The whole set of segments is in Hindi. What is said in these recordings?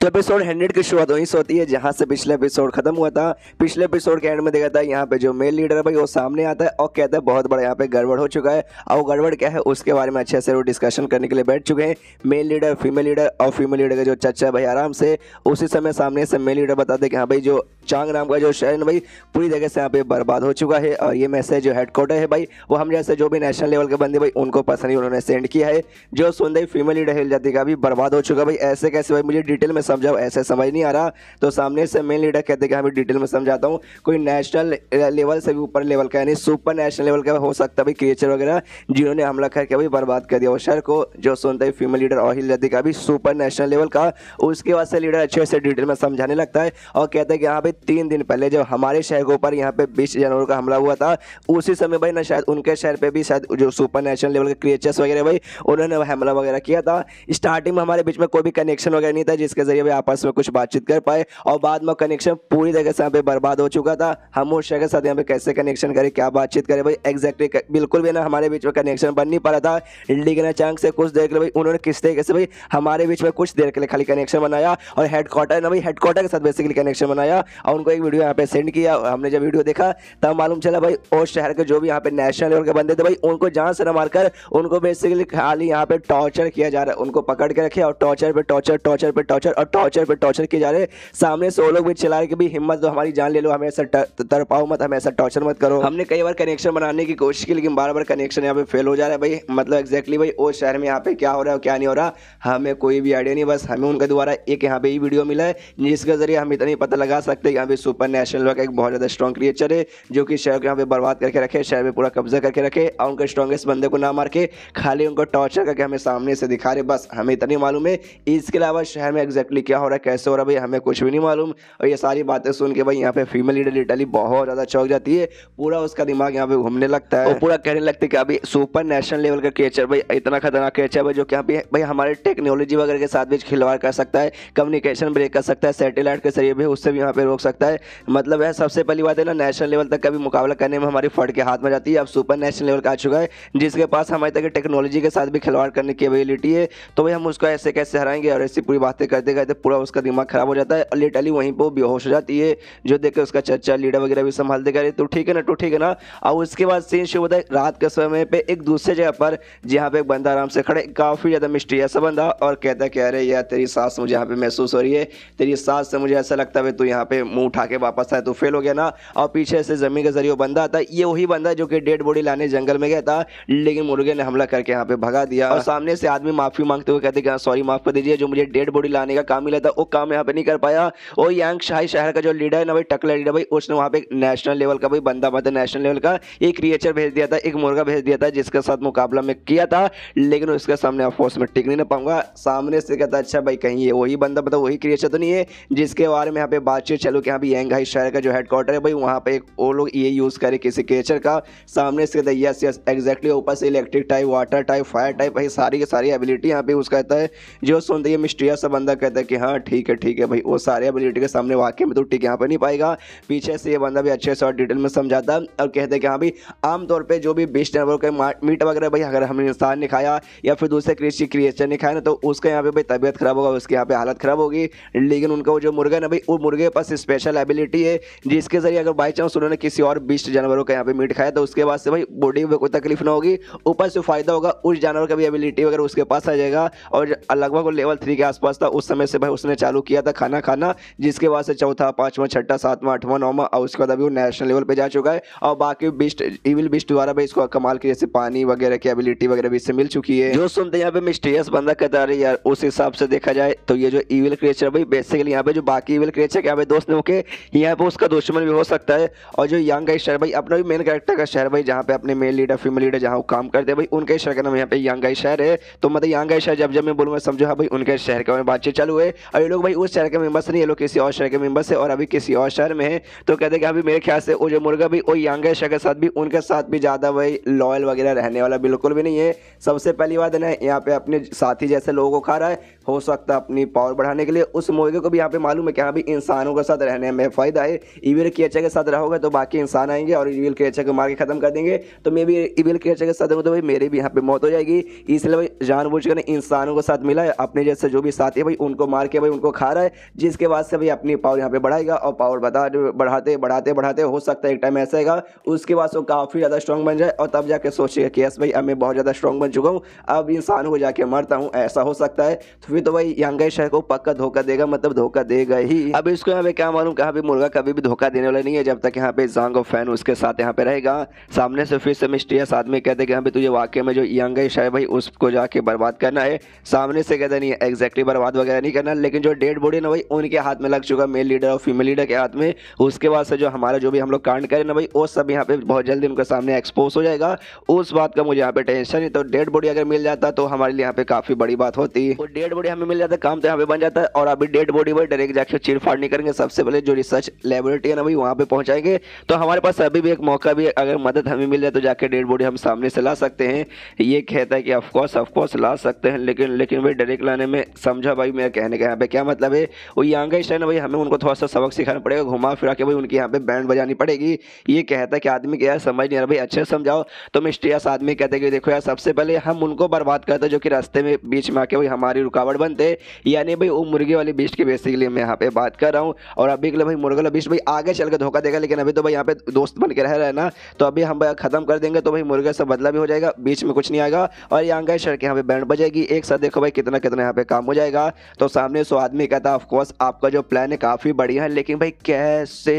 तो एपिसोड हंड्रेड की शुरुआत वहीं से होती है जहाँ से पिछले एपिसोड खत्म हुआ था पिछले एपिसोड के एंड में देखा था यहाँ पे जो मेल लीडर है भाई वो सामने आता है और कहता है बहुत बड़ा यहाँ पे गड़बड़ हो चुका है और गड़बड़ क्या है उसके बारे में अच्छे से वो डिस्कशन करने के लिए बैठ चुके हैं मेल लीडर फीमेल लीडर और फीमेल लीडर का जो चर्चा है भाई आराम से उसी समय सामने से मेल लीडर बताते कि हाँ भाई जो चांग नाम का जो शहर भाई पूरी जगह से यहाँ पे बर्बाद हो चुका है और ये मैसेज जो हेडक्वार्टर है भाई वो हम जैसे जो भी नेशनल लेवल के बंदे भाई उनको पसंद ही उन्होंने सेंड किया है जो सुनते ही फीमेल लीडर हिल जाती का भी बर्बाद हो चुका भाई ऐसे कैसे भाई मुझे डिटेल में में समझाओ ऐसे समझ नहीं आ रहा तो सामने से मेन लीडर कहते हैं कि हमें हाँ, डिटेल में समझाता हूँ कोई नेशनल लेवल से भी ऊपर लेवल का यानी सुपर नेशनल लेवल का हो सकता है क्रिएचर वगैरह जिन्होंने हमला करके अभी बर्बाद कर दिया वो शर को जो सुनता है फीमेल लीडर और ही का भी सुपर नेशनल लेवल का उसके बाद से लीडर अच्छे से डिटेल में समझाने लगता है और कहते हैं कि यहाँ पे तीन दिन पहले जब हमारे शहर के ऊपर यहाँ पे बीस जनवरी का हमला हुआ था उसी समय भाई ना शायद उनके शहर पर भी शायद जो सुपर नेशनल लेवल के क्रिएचर्स वगैरह भाई उन्होंने हमला वगैरह किया था स्टार्टिंग में हमारे बीच में कोई भी कनेक्शन वगैरह नहीं था जिसके जरिए भी आपस में कुछ बातचीत कर पाए और बाद में कनेक्शन पूरी तरह से यहाँ पे बर्बाद हो चुका था हम उषा के साथ यहाँ पे कैसे कनेक्शन करें क्या बातचीत करें भाई एग्जैक्टली बिल्कुल भी ना हमारे बीच में कनेक्शन बन नहीं पा रहा था लेकिन अचानक से कुछ देर के लिए भाई उन्होंने किस तरीके से भाई हमारे बीच में कुछ देर के लिए खाली कनेक्शन बनाया और हेडक्वार्टर ना भाई हेडक्वार्टर के साथ बेसिकली कनेक्शन बनाया और उनको एक वीडियो यहाँ पे सेंड किया हमने जब वीडियो देखा तब मालूम चला भाई और शहर के जो भी यहाँ पे नेशनल लेवल के बंदे थे भाई उनको जहाँ से मारकर उनको बेसिकली खाली यहाँ पे टॉर्चर किया जा रहा है उनको पकड़ के रखे और टॉर्चर पे टॉर्चर टॉर्चर पे टॉर्चर और टॉर्चर पर टॉर्चर किए जा रहे सामने सौ लोग भी चला रहे कि भाई हिम्मत दो हमारी जान ले लो हमें ऐसा तरपाओ मत हमें ऐसा टॉर्चर मत करो हमने कई बार कनेक्शन बनाने की कोशिश की लेकिन बार बार कनेक्शन यहाँ पे फेल हो जा रहा है भाई मतलब एक्जैक्टली भाई उस शहर में यहाँ पे क्या हो रहा है क्या नहीं हो रहा हमें कोई भी आइडिया नहीं बस हमें उनके द्वारा एक यहाँ पे ही वीडियो मिला है जिसके जरिए हम इतना ही पता लगा सकते हैं यहाँ पे सुपर नेशनल का एक बहुत ज़्यादा स्ट्रॉन्ग क्रिएचर है जो कि शहर को यहाँ पे बर्बाद करके रखे शहर में पूरा कब्जा करके रखे और उनके स्ट्रॉन्गेस्ट बंदे को ना मार के खाली उनको टॉर्चर करके हमें सामने से दिखा रहे बस हमें इतना ही मालूम है इसके अलावा शहर में एग्जैक्ट एग्जैक्टली क्या हो रहा है कैसे हो रहा है भाई हमें कुछ भी नहीं मालूम और ये सारी बातें सुन के भाई यहाँ पे फीमेल लीडर लिटली बहुत ज़्यादा चौक जाती है पूरा उसका दिमाग यहाँ पे घूमने लगता है और पूरा कहने लगता है कि अभी सुपर नेशनल लेवल का कैचर भाई इतना खतरनाक कैचर भाई जो कि यहाँ पे भाई हमारे टेक्नोलॉजी वगैरह के साथ भी खिलवाड़ कर सकता है कम्युनिकेशन ब्रेक कर सकता है सैटेलाइट के जरिए भी उससे भी यहाँ पे रोक सकता है मतलब यह सबसे पहली बात है ना नेशनल लेवल तक का भी मुकाबला करने में हमारी फट के हाथ में जाती है अब सुपर नेशनल लेवल का आ चुका है जिसके पास हमारे तक टेक्नोलॉजी के साथ भी खिलवाड़ करने की एबिलिटी है तो भाई हम उसको ऐसे कैसे हराएंगे और ऐसी पूरी बातें करते देखा जाता पूरा उसका दिमाग खराब हो जाता है और लिटरली वहीं पर बेहोश हो जाती है जो देख कर उसका चर्चा लीडर वगैरह भी संभाल देगा तो ठीक है ना तो ठीक है ना और उसके बाद सीन शुरू होता है रात के समय पर एक दूसरे जगह पर जहाँ पे एक बंदा आराम से खड़े काफ़ी ज़्यादा मिस्ट्री ऐसा बंदा और कहता है कि अरे यार तेरी सांस मुझे यहाँ पे महसूस हो रही है तेरी सांस से मुझे ऐसा लगता है तू यहाँ पे मुंह उठा के वापस आया तू फेल हो गया ना और पीछे से ज़मीन के जरिए बंदा आता ये वही बंदा जो कि डेड बॉडी लाने जंगल में गया था लेकिन मुर्गे ने हमला करके यहाँ पे भगा दिया और सामने से आदमी माफ़ी मांगते हुए कहते हैं सॉरी हाँ, माफ़ कर दीजिए जो मुझे डेड बॉडी लाने का काम मिला था वो काम यहाँ पे नहीं कर पाया और यांग शाही शहर का जो लीडर है ना भाई टकला लीडर भाई उसने वहाँ पे नेशनल लेवल का भाई बंदा बता नेशनल लेवल का एक क्रिएचर भेज दिया था एक मुर्गा भेज दिया था जिसके साथ मुकाबला में किया था लेकिन उसके सामने अफकोर्स में टिक नहीं पाऊंगा सामने से कहता अच्छा भाई कहीं ये वही बंदा बता वही क्रिएचर तो नहीं है जिसके बारे में यहाँ पे बातचीत चलो कि यहाँ पे यंग हाई शहर का जो हेडक्वार्टर है भाई वहाँ पे एक वो लोग ये यूज़ करे किसी क्रिएचर का सामने से कहता यस यस एग्जैक्टली ऊपर से electric type water type fire type भाई सारी की सारी एबिलिटी यहाँ पे यूज़ करता है जो सुनते ये मिस्ट्रिया सा बंदा कहता कहता है कि हाँ ठीक है ठीक है भाई वो सारे एबिलिटी के सामने वाकई में तो टिक यहाँ पर नहीं पाएगा पीछे से ये बंदा भी अच्छे से और डिटेल में समझाता और कहते हैं कि हाँ भाई आमतौर पर जो भी बेस्ट नंबर के मीट वगैरह भाई अगर हमने इंसान ने खाया या फिर दूसरे कृषि क्रिएचर ने खाया ना तो उसका यहाँ पर भाई तबियत खराब होगा उसकी यहाँ पर हालत खराब होगी लेकिन उनका वो जो मुर्गा ना भाई वो मुर्गे पास स्पेशल एबिलिटी है जिसके जरिए अगर बाई चांस उन्होंने किसी और बीस जानवरों का यहाँ पे मीट खाया तो उसके बाद से भाई बॉडी में कोई तकलीफ ना होगी ऊपर से फायदा होगा उस जानवर का भी एबिलिटी वगैरह उसके पास आ जाएगा और लगभग लेवल थ्री के आसपास था उस समय समय से भाई उसने चालू किया था खाना खाना जिसके बाद से चौथा पांचवा छठा सातवां आठवां नौवां और उसके बाद अभी वो नेशनल लेवल पे जा चुका है और बाकी बिस्ट इविल बिस्ट द्वारा भाई इसको कमाल की जैसे पानी वगैरह की एबिलिटी वगैरह भी इससे मिल चुकी है जो सुनते यहाँ पे मिस्टेरियस बंदा कहता है यार उस हिसाब से देखा जाए तो ये जो इविल क्रिएचर भाई बेसिकली यहाँ पे जो बाकी इविल क्रिएचर यहाँ पे दोस्त लोग यहाँ पे उसका दुश्मन भी हो सकता है और जो यंग का शहर भाई अपना भी मेन कैरेक्टर का शहर भाई जहाँ पे अपने मेल लीडर फीमेल लीडर जहाँ वो काम करते हैं भाई उनके शहर का नाम यहाँ पे यंग शहर है तो मतलब यंग शहर जब जब मैं बोलूँगा समझो हाँ भाई उनके शहर के बारे में बातचीत चालू हुए और ये लोग भाई उस शहर के मेंबर्स नहीं ये लोग किसी और शहर के मेंबर्स है और अभी किसी और शहर में है तो कहते हैं कि अभी मेरे ख्याल से वो जो मुर्गा भी वो यंग शहर के साथ भी उनके साथ भी ज़्यादा भाई लॉयल वगैरह रहने वाला बिल्कुल भी नहीं है सबसे पहली बात है ना यहाँ पे अपने साथी जैसे लोगों को खा रहा है हो सकता है अपनी पावर बढ़ाने के लिए उस मुर्गे को भी यहाँ पे मालूम है कि हाँ भी इंसानों के साथ रहने में फ़ायदा है के अच्छे के साथ रहोगे तो बाकी इंसान आएंगे और के अच्छे को मार के ख़त्म कर देंगे तो मे भी के अच्छे के साथ रहूँ तो भाई मेरी भी यहाँ पे मौत हो जाएगी इसलिए भाई जानबूझ कर इंसानों के साथ मिला है अपने जैसे जो भी साथी है भाई उनको उनको मार के भाई उनको खा रहा है जिसके बाद से भाई अपनी पावर यहाँ पे बढ़ाएगा और पावर बता बढ़ाते बढ़ाते बढ़ाते हो सकता है एक टाइम ऐसा आएगा उसके बाद वो काफ़ी ज़्यादा स्ट्रॉन्ग बन जाए और तब जाके सोचेगा कि यस भाई अब मैं बहुत ज़्यादा स्ट्रॉन्ग बन चुका हूँ अब इंसान को जाके मरता हूँ ऐसा हो सकता है तो फिर तो भाई यंग शहर को पक्का धोखा देगा मतलब धोखा देगा ही अब इसको यहाँ पे क्या मालूम कहा भी मुर्गा कभी भी धोखा देने वाला नहीं है जब तक यहाँ पे जांग और फैन उसके साथ यहाँ पे रहेगा सामने से फिर से मिस्ट्रियस आदमी कहते कि तुझे वाकई में जो यंग है भाई उसको जाके बर्बाद करना है सामने से कहते नहीं एग्जैक्टली बर्बाद वगैरह नहीं नहीं करना लेकिन जो डेड बॉडी ना भाई उनके हाथ में लग चुका मेल लीडर और फीमेल लीडर के हाथ में उसके बाद से जो हमारा जो भी हम लोग कांड करें ना भाई वो सब यहाँ पे बहुत जल्दी उनके सामने एक्सपोज हो जाएगा उस बात का मुझे यहाँ पे टेंशन नहीं तो डेड बॉडी अगर मिल जाता तो हमारे लिए यहाँ पे काफी बड़ी बात होती और डेड बॉडी हमें मिल जाता काम तो यहाँ पे बन जाता और अभी डेड बॉडी पर डायरेक्ट जाकर चीरफाड़ नहीं करेंगे सबसे पहले जो रिसर्च लेबोरेटरी है ना भाई वहाँ पे पहुंचाएंगे तो हमारे पास अभी भी एक मौका भी अगर मदद हमें मिल जाए तो जाकर डेड बॉडी हम सामने से ला सकते हैं ये कहता है कि ऑफकोर्स ऑफकोर्स ला सकते हैं लेकिन लेकिन भाई डायरेक्ट लाने में समझा भाई मैं कहने का यहाँ पे क्या मतलब है वो यंग स्टाइल भाई हमें उनको थोड़ा सा सबक सिखाना पड़ेगा घुमा फिरा के भाई उनके यहाँ पे बैंड बजानी पड़ेगी ये कहता है कि आदमी क्या समझ नहीं आ रहा भाई अच्छे समझाओ तो मिस्ट्रियस आदमी कहते हैं कि देखो यार सबसे पहले हम उनको बर्बाद करते जो कि रास्ते में बीच में आके भाई हमारी रुकावट बनते यानी भाई वो मुर्गी वाली बीच के बेसिकली मैं यहाँ पे बात कर रहा हूँ और अभी के लिए भाई मुर्गे बीच भाई आगे चल के धोखा देगा लेकिन अभी तो भाई यहाँ पे दोस्त बन के रह रहे ना तो अभी हम खत्म कर देंगे तो भाई मुर्गे से बदला भी हो जाएगा बीच में कुछ नहीं आएगा और यंग स्टाइल के यहाँ पे बैंड बजेगी एक साथ देखो भाई कितना कितना यहाँ पे काम हो जाएगा तो सामने सो आदमी कहता है ऑफकोर्स आपका जो प्लान है काफ़ी बढ़िया है लेकिन भाई कैसे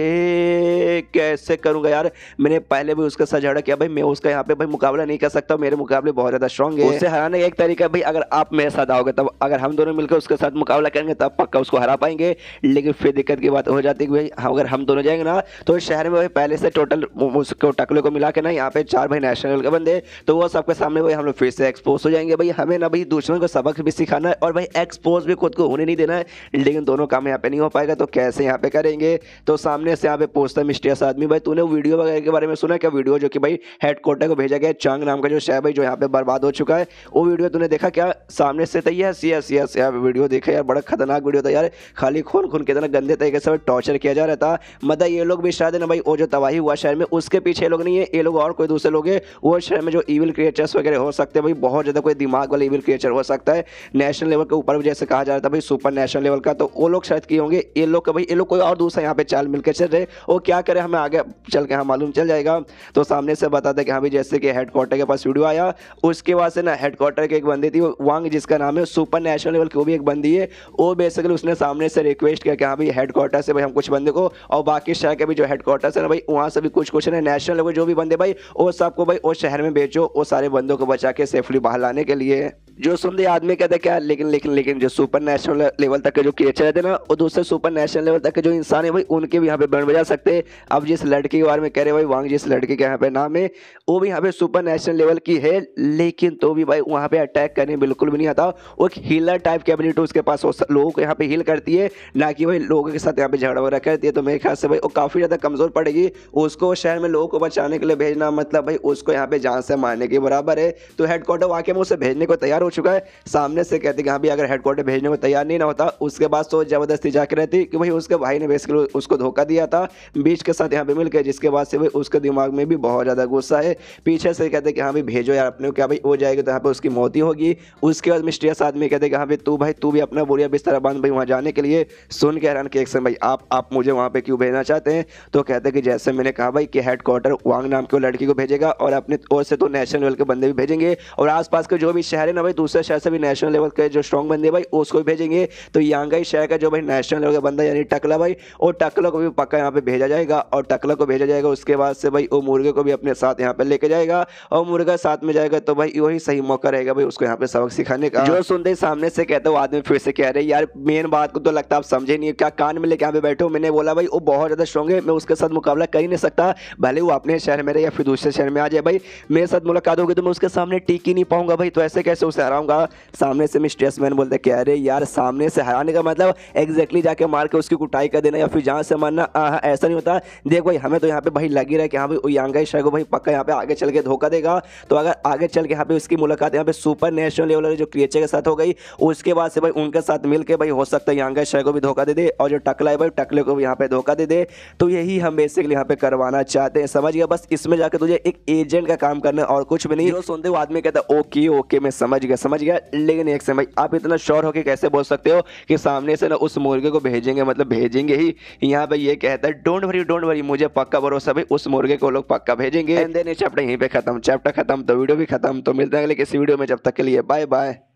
कैसे करूँगा यार मैंने पहले भी उसका सजाड़ा किया भाई मैं उसका यहाँ पे भाई मुकाबला नहीं कर सकता मेरे मुकाबले बहुत ज़्यादा स्ट्रॉन्ग है उसे हराने का एक तरीका भाई अगर आप मेरे साथ आओगे तब अगर हम दोनों मिलकर उसके साथ मुकाबला करेंगे तब पक्का उसको हरा पाएंगे लेकिन फिर दिक्कत की बात हो जाती है भाई हाँ, अगर हम दोनों जाएंगे ना तो शहर में भाई पहले से टोटल उसको टकले को मिला के ना यहाँ पे चार भाई नेशनल के बंदे तो वो सबके सामने भाई हम लोग फिर से एक्सपोज हो जाएंगे भाई हमें ना भाई दूसरों को सबक भी सिखाना है और भाई एक्सपोज भी खुद खुद को होने नहीं देना है लेकिन दोनों काम यहाँ पे नहीं हो पाएगा तो कैसे यहाँ पे करेंगे तो सामने से यहाँ पे पूछता है मिस्टियस आदमी भाई तूने वीडियो वगैरह के बारे में सुना क्या वीडियो जो कि भाई हेडक्वार्टर को भेजा गया चांग नाम का जो शहर भाई जो यहाँ पे बर्बाद हो चुका है वो वीडियो तूने देखा क्या सामने से तैयार यस यस यस यार वीडियो देखा यार बड़ा खतरनाक वीडियो था यार खाली खून खून कितना गंदे तरीके से टॉर्चर किया जा रहा था मतलब ये लोग भी शायद ना भाई वो जो तबाही हुआ शहर में उसके पीछे लोग नहीं है ये लोग और कोई दूसरे लोग है वो शहर में जो ईविल क्रिएचर्स वगैरह हो सकते हैं भाई बहुत ज़्यादा कोई दिमाग वाले ईविल क्रिएचर हो सकता है नेशनल लेवल के ऊपर भी जैसे कहा जा था भाई सुपर नेशनल लेवल का तो वो लोग शायद किए होंगे ये लोग का भाई ये लोग कोई और दूसरा यहाँ पे चाल मिलकर चल रहे वो क्या करे हमें आगे चल के हाँ मालूम चल जाएगा तो सामने से बता दें कि हाँ भाई जैसे कि हेडक्वार्टर के पास वीडियो आया उसके बाद से ना हेडक्वार्टर के एक बंदी थी वांग जिसका नाम है सुपर नेशनल लेवल की वो भी एक बंदी है वो बेसिकली उसने सामने से रिक्वेस्ट किया कि हाँ भाई हेडक्वार्टर से भाई हम कुछ बंदे को और बाकी शहर के भी जो हेडक्वार्टर है ना भाई वहाँ से भी कुछ कुछ ना नेशनल लेवल जो भी बंदे भाई वो सबको भाई उस शहर में बेचो वो सारे बंदों को बचा के सेफली बाहर लाने के लिए जो सुन दे आदमी कहते क्या लेकिन लेकिन लेकिन जो सुपर नेशनल लेवल तक के जो क्रिएचर रहते ना और दूसरे सुपर नेशनल लेवल तक के जो इंसान है भाई उनके भी यहाँ पे बैंड बजा सकते हैं अब जिस लड़के के बारे में कह रहे भाई वांग जिस लड़के के यहाँ पे नाम है वो भी यहाँ पे सुपर नेशनल लेवल की है लेकिन तो भी भाई वहाँ पे अटैक करने बिल्कुल भी नहीं आता वो एक हीलर टाइप की एबिलिटी उसके पास लोगों को यहाँ पे हील करती है ना कि भाई लोगों के साथ यहाँ पे झगड़ा वगैरह करती है तो मेरे ख्याल से भाई वो काफ़ी ज़्यादा कमज़ोर पड़ेगी उसको शहर में लोगों को बचाने के लिए भेजना मतलब भाई उसको यहाँ पे जान से मारने के बराबर है तो हेडक्वार्टर वाकई में उसे भेजने को तैयार हो चुका है सामने से कहते हैं कि हाँ भी अगर हेडक्वार्टर भेजने को तैयार नहीं ना होता उसके बाद सोच ज़बरदस्ती जाके रहती कि भाई उसके भाई ने बेसिकली उसको धोखा दिया था बीच के साथ यहाँ पे मिल गया जिसके बाद से भाई उसके दिमाग में भी बहुत ज़्यादा गुस्सा है पीछे से कहते कि हाँ भाई भेजो यार अपने क्या भाई वो जाएगा तो यहाँ पर उसकी मौत ही होगी उसके बाद मिस्ट्रियस आदमी कहते कि हाँ भाई तू भाई तू भी अपना बोरिया बिस्तर बांध भाई वहाँ जाने के लिए सुन के हैरान किया भाई आप आप मुझे वहाँ पर क्यों भेजना चाहते हैं तो कहते कि जैसे मैंने कहा भाई कि हेड क्वार्टर वांग नाम की लड़की को भेजेगा और अपने और से तो नेशनल लेवल के बंदे भी भेजेंगे और आसपास के जो भी शहर है ना भाई दूसरे शहर से भी नेशनल लेवल के जो स्ट्रॉन्ग बंदे भाई उसको भी भेजेंगे तो यांगई शहर का जो भाई नेशनल लेवल का बंदा यानी टकला भाई और टकला को भी पक्का यहाँ पे भेजा जाएगा और टकला को भेजा जाएगा उसके बाद से भाई वो मुर्गे को भी अपने साथ यहाँ पे लेके जाएगा और मुर्गा साथ में जाएगा तो भाई वही सही मौका रहेगा भाई उसको यहाँ पे सबक सिखाने का जो सुनते ही सामने से कहते हो आदमी फिर से कह रहे यार मेन बात को तो लगता आप समझे नहीं क्या कान में लेके यहाँ पे बैठे मैंने बोला भाई वो बहुत ज़्यादा स्ट्रॉग है मैं उसके साथ मुकाबला कर ही नहीं सकता भले वो अपने शहर में रहे या फिर दूसरे शहर में आ जाए भाई मेरे साथ मुलाकात होगी तो मैं उसके सामने टीक ही नहीं पाऊंगा भाई तो ऐसे कैसे उसे हराऊंगा सामने से मैं स्ट्रेस मैन बोलते कह रहे यार यार सामने से हराने का मतलब एग्जैक्टली जाके मार के उसकी कुटाई कर देना या फिर जहाँ से मारना हाँ, ऐसा नहीं होता देख भाई हमें तो यहाँ पे भाई लग ही रहा है कि हाँ भाई यांगा शाह को भाई पक्का यहाँ पे आगे चल के धोखा देगा तो अगर आगे चल के यहाँ पे उसकी मुलाकात यहाँ पे सुपर नेशनल लेवल जो क्रिएचर के साथ हो गई उसके बाद से भाई उनके साथ मिल भाई हो सकता है यांगा शाह को भी धोखा दे दे और जो टकला है भाई टकले को भी यहाँ पे धोखा दे दे तो यही हम बेसिकली यहाँ पे करवाना चाहते हैं समझ गया बस इसमें जाकर तुझे एक एजेंट का काम करना और कुछ भी नहीं सुनते हुए आदमी कहता ओके ओके मैं समझ गया समझ गया लेकिन एक समय आप इतना श्योर हो कि कैसे बोल सकते हो कि सामने से ना उस मुर्गे को भेजेंगे मतलब भेजेंगे ही यहाँ पे ये कहता है डोंट वरी डोंट वरी मुझे पक्का भरोसा भाई उस मुर्गे को लोग पक्का भेजेंगे चैप्टर यहीं पे खत्म चैप्टर खत्म तो वीडियो भी खत्म तो मिलते हैं अगले किसी वीडियो में जब तक के लिए बाय बाय